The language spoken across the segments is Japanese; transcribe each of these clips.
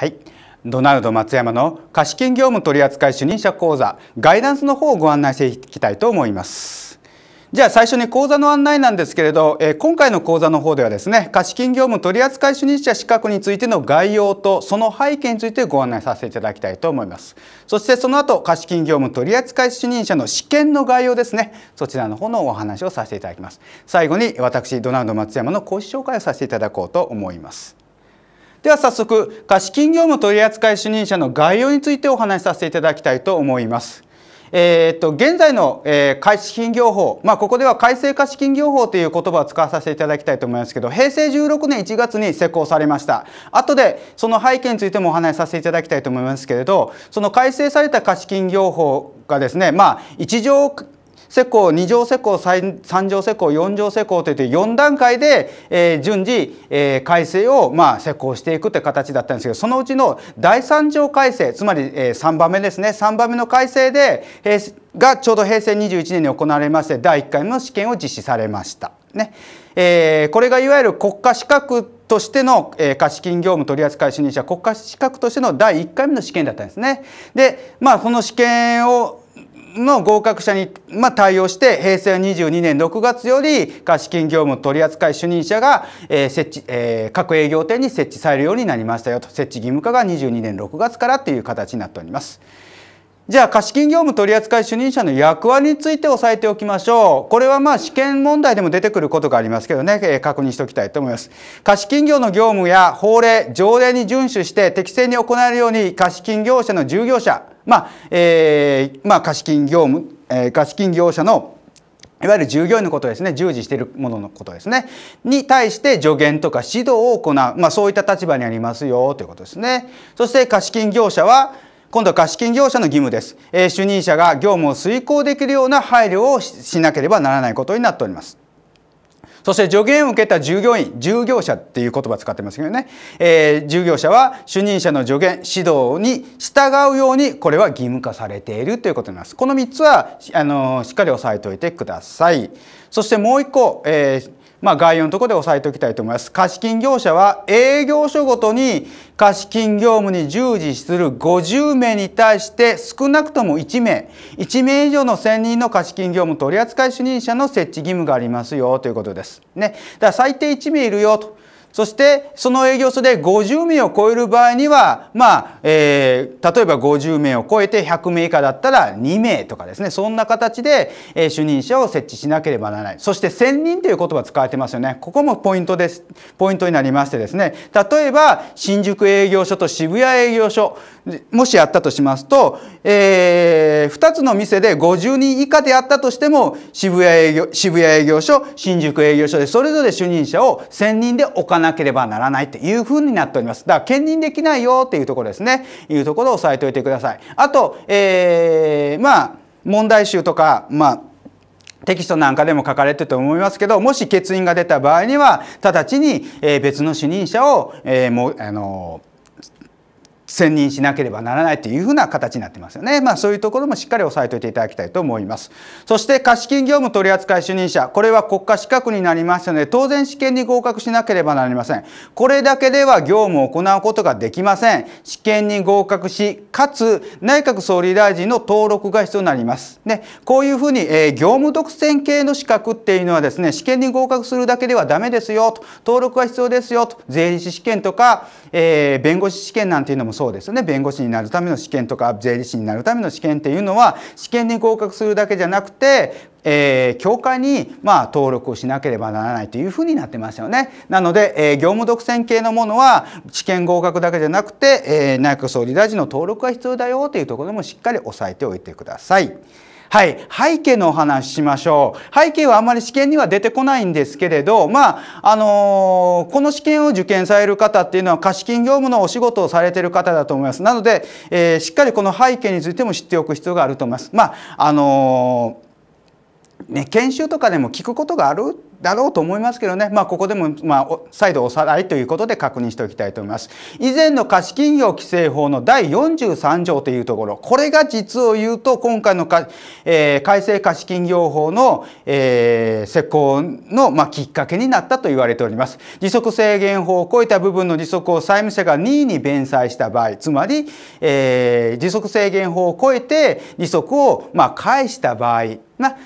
はいドナルド松山の貸金業務取扱主任者講座ガイダンスの方をご案内していきたいと思いますじゃあ最初に講座の案内なんですけれど、え今回の講座の方ではですね貸金業務取扱主任者資格についての概要とその背景についてご案内させていただきたいと思いますそしてその後貸金業務取扱主任者の試験の概要ですねそちらの方のお話をさせていただきます最後に私ドナルド松山の講師紹介をさせていただこうと思いますでは早速貸金業務取扱主任者の概要についてお話しさせていただきたいと思います。えー、っと現在の、えー、貸金業法、まあ、ここでは改正貸金業法という言葉を使わさせていただきたいと思いますけど平成16年1月に施行されました後でその背景についてもお話しさせていただきたいと思いますけれどその改正された貸金業法がですね、まあ、一条施工2乗施工 3, 乗施工4乗施工といって4段階で、え順次、え改正を、まあ、施工していくという形だったんですけどそのうちの第3条改正つまり、え3番目ですね3番目の改正で、えがちょうど平成21年に行われまして第1回の試験を実施されました。ねえー、これがいわゆる国家資格としての、えー、貸金業務取扱主任者国家資格としての第1回目の試験だったんですね。でまあその試験をの合格者に、まあ、対応して平成22年6月より貸金業務取扱主任者が、えー設置えー、各営業店に設置されるようになりましたよと設置義務化が22年6月からという形になっております。じゃあ貸金業務取扱主任者の役割について押さえておきましょう。これはまあ試験問題でも出てくることがありますけどね、え確認しておきたいと思います。貸金業の業務や法令、条例に遵守して適正に行えるように貸金業者の従業者、まあ、えー、まあ貸金業務、えー、貸金業者のいわゆる従業員のことですね、従事しているもののことですね、に対して助言とか指導を行う、まあそういった立場にありますよということですね。そして貸金業者は、今度は貸金業者の義務です、えー、主任者が業務を遂行できるような配慮をしなければならないことになっておりますそして助言を受けた従業員、従業者っていう言葉使ってますけどね、えー、従業者は主任者の助言、指導に従うように、これは義務化されているということになります。この3つは、あのしっかり押さえておいてください。そしてもう1個、えーまあ、概要のところで押さえておきたいと思います。貸金業者は営業所ごとに貸金業務に従事する50名に対して少なくとも1名、1名以上の専任の貸金業務取扱主任者の設置義務がありますよということです。ね。だから最低1名いるよと。そしてその営業所で50名を超える場合には、まあえー、例えば50名を超えて100名以下だったら2名とかですねそんな形で、えー、主任者を設置しなければならないそして1000人という言葉使われてますよねここもポイントですポイントになりましてですね例えば新宿営業所と渋谷営業所もしやったとしますと、えー、2つの店で50人以下であったとしても渋谷営業渋谷営業所新宿営業所でそれぞれ主任者を1000人で置かなければならないっていうふうになっております。だから兼任できないよっていうところですね。いうところを押さえておいてください。あと、えー、まあ問題集とか、まあテキストなんかでも書かれてると思いますけど、もし欠員が出た場合には、直ちに別の主任者を、えー、もう、あの、専任しなければならないというふうな形になってますよね。まあそういうところもしっかり押さえておいていただきたいと思います。そして貸金業務取扱主任者、これは国家資格になりますので、当然試験に合格しなければなりません。これだけでは業務を行うことができません。試験に合格し、かつ内閣総理大臣の登録が必要になります。ね、こういうふうに、えー、業務独占系の資格っていうのはですね、試験に合格するだけではダメですよと、登録が必要ですよと、税理士試験とか、えー、弁護士試験なんていうのもそうですよね弁護士になるための試験とか税理士になるための試験っていうのは試験に合格するだけじゃなくてえー、教会に、まあ、登録をしなければならないというふうになってますよね。なので、えー、業務独占系のものは試験合格だけじゃなくて、えー、内閣総理大臣の登録が必要だよというところもしっかり押さえておいてください。はい、背景のお話しましょう。背景はあまり試験には出てこないんですけれど、まあ、あのー、この試験を受験される方っていうのは貸金業務のお仕事をされてる方だと思います。なので、えー、しっかりこの背景についても知っておく必要があると思います。まあ、あのー、ね、研修とかでも聞くことがあるだろうと思いますけどね、まあ、ここでも、まあ、再度おさらいということで確認しておきたいと思います。以前の貸金業規制法の第43条というところ、これが実を言うと、今回のか、えー、改正貸金業法の、えー、施行の、まあ、きっかけになったと言われております。利息制限法を超えた部分の利息を債務者が任意に弁済した場合、つまり、えー、利息制限法を超えて利息を、まあ、返した場合、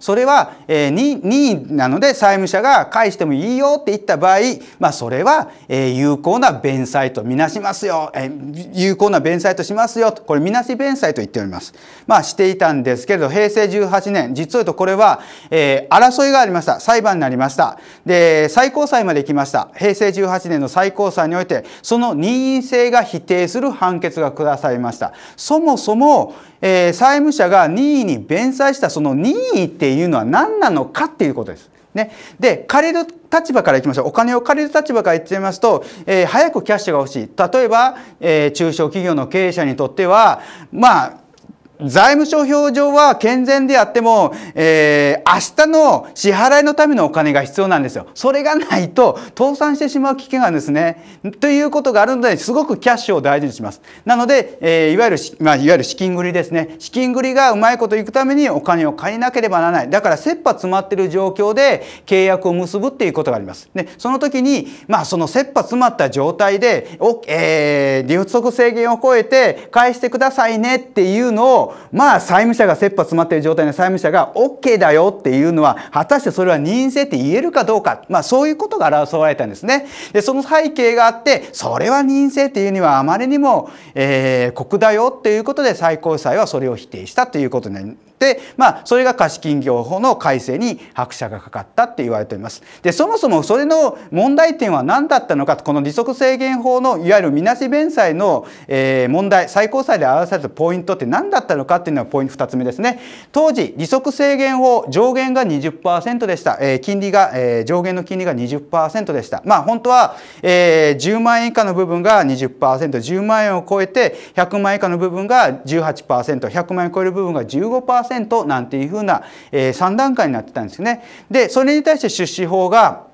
それは、えー、任意なので債務者が返してもいいよって言った場合、まあ、それは、えー、有効な弁済とみなしますよ、えー、有効な弁済としますよとこれみなし弁済と言っております。まあ、していたんですけれど平成18年実を言うとこれは、えー、争いがありました裁判になりましたで最高裁まで行きました平成18年の最高裁においてその任意性が否定する判決が下されました。そもそもえー、債務者が任意に弁済したその任意っていうのは何なのかっていうことです。ね、で借りる立場からいきましょうお金を借りる立場から言っちゃいますと、えー、早くキャッシュが欲しい例えば、えー、中小企業の経営者にとってはまあ財務諸表上は健全であっても、えー、明日の支払いのためのお金が必要なんですよ。それがないと倒産してしまう危険があるんですね。ということがあるので、すごくキャッシュを大事にします。なので、えー、いわゆる、まあ、いわゆる資金繰りですね。資金繰りがうまいこといくためにお金を借りなければならない。だから、切羽詰まってる状況で契約を結ぶっていうことがあります。で、その時に、まあ、その切羽詰まった状態で、えー、利足制限を超えて返してくださいねっていうのをまあ債務者が切羽詰まっている状態の債務者が OK だよっていうのは、果たしてそれは任意性って言えるかどうか、まあそういうことが表されたんですね。で、その背景があって、それは任意性っていうにはあまりにも、えー、酷だよっていうことで最高裁はそれを否定したということになります。、まあ、それが貸金業法の改正に拍車がかかったって言われております。で、そもそもそれの問題点は何だったのか、この利息制限法のいわゆるみなし弁済の、え問題、最高裁で表されたポイントって何だったのかっていうのがポイント2つ目ですね。当時、利息制限法上限が20%でした。え金利が、え上限の金利が20%でした。まあ、本当は、えー、10万円以下の部分が 20%10 万円を超えて100万円以下の部分が 18%100 万円を超える部分が15%なんていうふうな、3段階になってたんですね。でそれに対して出資法が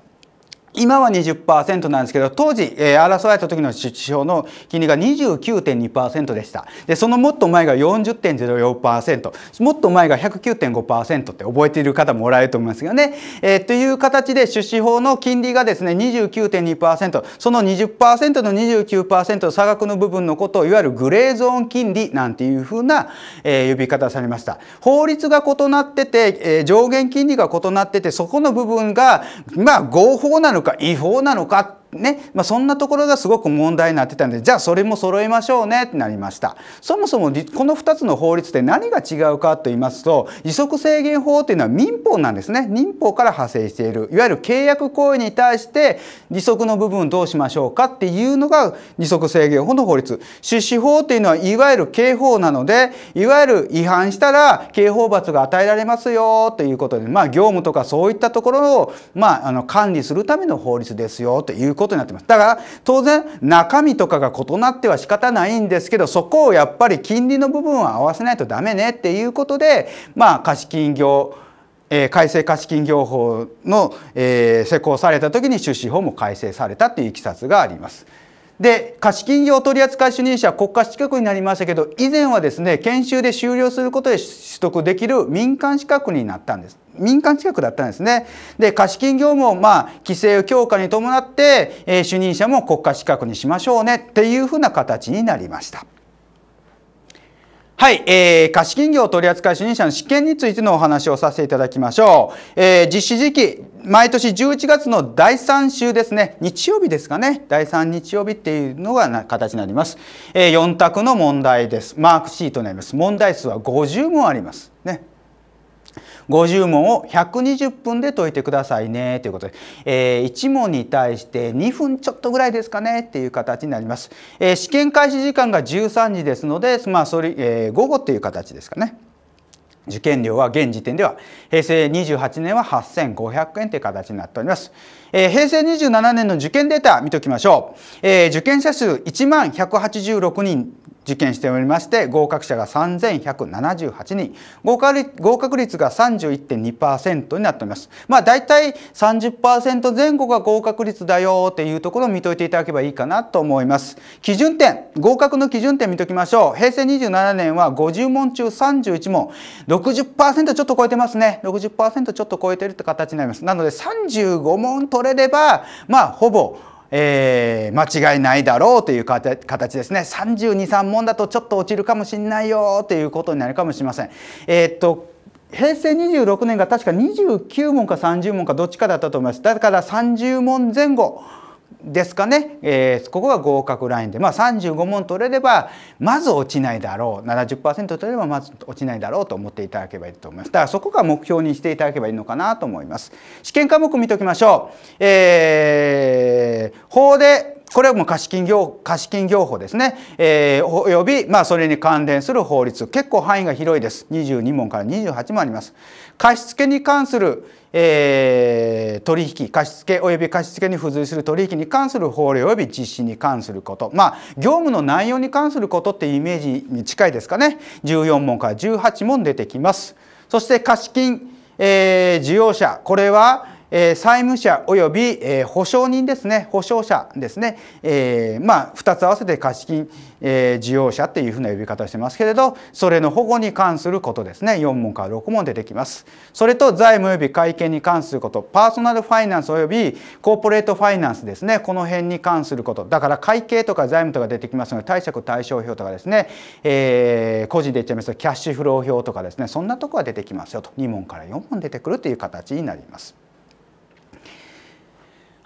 今は20%なんですけど、当時、えー、争われた時の指標の金利が29.2%でした。で、そのもっと前が40.04%、もっと前が109.5%って覚えている方もおられると思いますよね。えー、という形で、出資法の金利がですね、29.2%、その20%の29%差額の部分のことを、いわゆるグレーゾーン金利なんていうふうな、えー、呼び方されました。法律が異なってて、えー、上限金利が異なってて、そこの部分が、まあ、合法なのか違法なのかね、まあ、そんなところがすごく問題になってたんでじゃあそれも揃えましょうねってなりましたそもそもこの2つの法律って何が違うかと言いますと利息制限法というのは民法なんですね民法から派生しているいわゆる契約行為に対して利息の部分どうしましょうかっていうのが利息制限法の法律出資法というのはいわゆる刑法なのでいわゆる違反したら刑法罰が与えられますよということでまあ業務とかそういったところをまああの管理するための法律ですよということことになってます。だから当然中身とかが異なっては仕方ないんですけどそこをやっぱり金利の部分は合わせないとダメねっていうことでまあ貸金業えー、改正貸金業法の、えー、施行された時に出資法も改正されたといういきさつがあります。で貸金業取扱主任者は国家資格になりましたけど以前はですね研修で修了することで取得できる民間資格になったんです。民間近くだったんですね。で貸金業務をまあ規制強化に伴って、えー、主任者も国家資格にしましょうねっていうふうな形になりました。はい、えー、貸金業取扱主任者の試験についてのお話をさせていただきましょう。えー、実施時期、毎年11月の第3週ですね、日曜日ですかね、第3日曜日っていうのが形になります。えー、4択の問題です。マークシートになります。問題数は50問あります。ね、50問を120分で解いてくださいねということで、えー、1問に対して2分ちょっとぐらいですかねっていう形になります、えー、試験開始時間が13時ですので、まあそれえー、午後っていう形ですかね受験料は現時点では平成28年は8500円という形になっております、えー、平成27年の受験データ見ておきましょう、えー、受験者数1万186人受験しておりまして合格者が3178人合格率合格率が31.2%になっておりますまあ大体30%前後が合格率だよっていうところを見といていただけばいいかなと思います基準点合格の基準点見ときましょう平成27年は50問中31問60%ちょっと超えてますね60%ちょっと超えてるって形になりますなので35問取れればまあほぼえー、間違いないだろうという形ですね323問だとちょっと落ちるかもしんないよということになるかもしれません。えー、っと平成26年が確か29問か30問かどっちかだったと思いますだから30問前後ですかね、えー、ここが合格ラインで、まあ、35問取れればまず落ちないだろう70%取れればまず落ちないだろうと思っていただければいいと思いますだからそこが目標にしていただければいいのかなと思います試験科目見ておきましょう、えー、法でこれも貸金業貸金業法ですね、えー、および、まあ、それに関連する法律結構範囲が広いです22問から28問あります貸付に関するえー、取引貸付及び貸付に付随する取引に関する法令及び実施に関することまあ業務の内容に関することっていうイメージに近いですかね14問から18問出てきます。そして貸金、えー、需要者これはえ債務者および、え保証人ですね保証者ですね、えー、まあ、2つ合わせて貸金、えー、需要者っていうふうな呼び方をしてますけれどそれの保護に関することですね4問から6問出てきますそれと財務および会計に関することパーソナルファイナンスおよびコーポレートファイナンスですねこの辺に関することだから会計とか財務とか出てきますので貸借対照表とかですね、え個人で言っちゃいますとキャッシュフロー表とかですねそんなとこが出てきますよと2問から4問出てくるという形になります。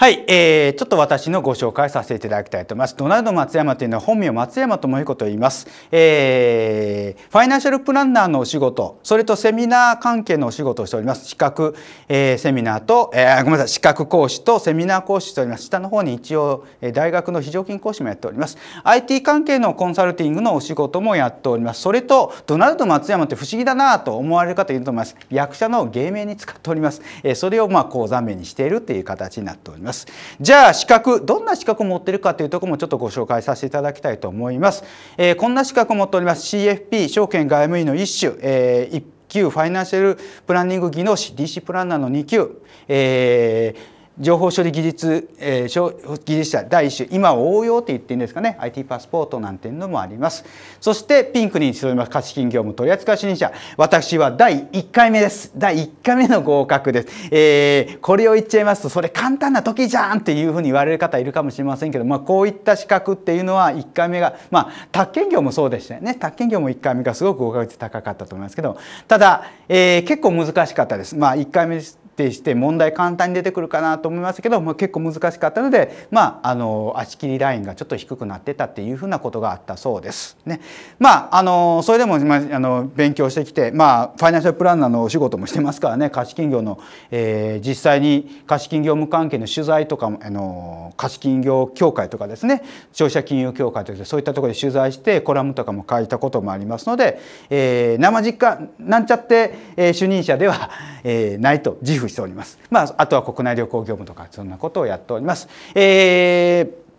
はい、えー、ちょっと私のご紹介させていただきたいと思います。ドナルド松山というのは本名松山智彦と言います。えー、ファイナンシャルプランナーのお仕事、それとセミナー関係のお仕事をしております。資格、えー、セミナーと、えー、ごめんなさい、資格講師とセミナー講師しております。下の方に一応、えー、大学の非常勤講師もやっております。IT 関係のコンサルティングのお仕事もやっております。それと、ドナルド松山って不思議だなと思われる方いると思います。役者の芸名に使っております。えー、それをまあ講座名にしているという形になっております。ます。じゃあ資格、どんな資格を持ってるかというところもちょっとご紹介させていただきたいと思います。えー、こんな資格を持っております CFP 証券外務員の一種、えー、1級ファイナンシャルプランニング技能士 DC プランナーの2級、えー情報処理技術、えー、技術者第1種今応用って言っていいんですかね IT パスポートなんていうのもありますそしてピンクに潜います貸金業務取扱主任者私は第1回目です第1回目の合格です、えー、これを言っちゃいますとそれ簡単な時じゃんっていうふうに言われる方いるかもしれませんけど、まあ、こういった資格っていうのは1回目がまあ宅建業もそうでしたよね宅建業も1回目がすごく合格率高かったと思いますけどただ、えー、結構難しかったですまあ1回目です定して問題簡単に出てくるかなと思いますけど、まあ、結構難しかったので、まあ、あの足切りラインがちょっと低くなってたっていうふうなことがあったそうです。ねまあ、あのそれでも、まあ、あの勉強してきて、まあ、ファイナンシャルプランナーのお仕事もしてますからね貸金業の、えー、実際に貸金業務関係の取材とかもあの貸金業協会とかですね消費者金融協会とかそういったところで取材してコラムとかも書いたこともありますので、えー、生実家なんちゃって、えー、主任者では、えー、ないと自負しております。まあ、あとは国内旅行業務とか、そんなことをやっております。えー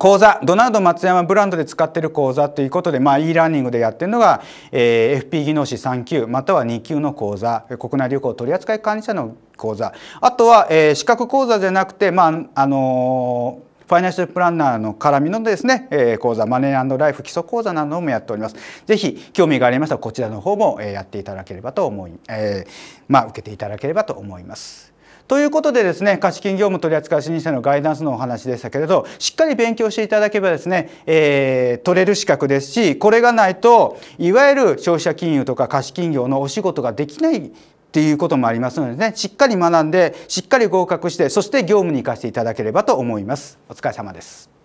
講座、ドナルド松山ブランドで使っている講座ということで、まあ、e ラーニングでやってるのが、えー、FP 技能士3級、または2級の講座、国内旅行取扱管理者の講座、あとは、えー、資格講座じゃなくて、まあ、あのーファイナンシャルプランナーの絡みのですね、えー、講座、マネーライフ基礎講座などもやっております。ぜひ、興味がありましたら、こちらの方もやっていただければと思い、えー、まあ、受けていただければと思います。ということでですね貸金業務取扱主任者のガイダンスのお話でしたけれどしっかり勉強していただければですね、えー、取れる資格ですしこれがないといわゆる消費者金融とか貸金業のお仕事ができないっていうこともありますのでねしっかり学んでしっかり合格してそして業務に生かしていただければと思いますお疲れ様です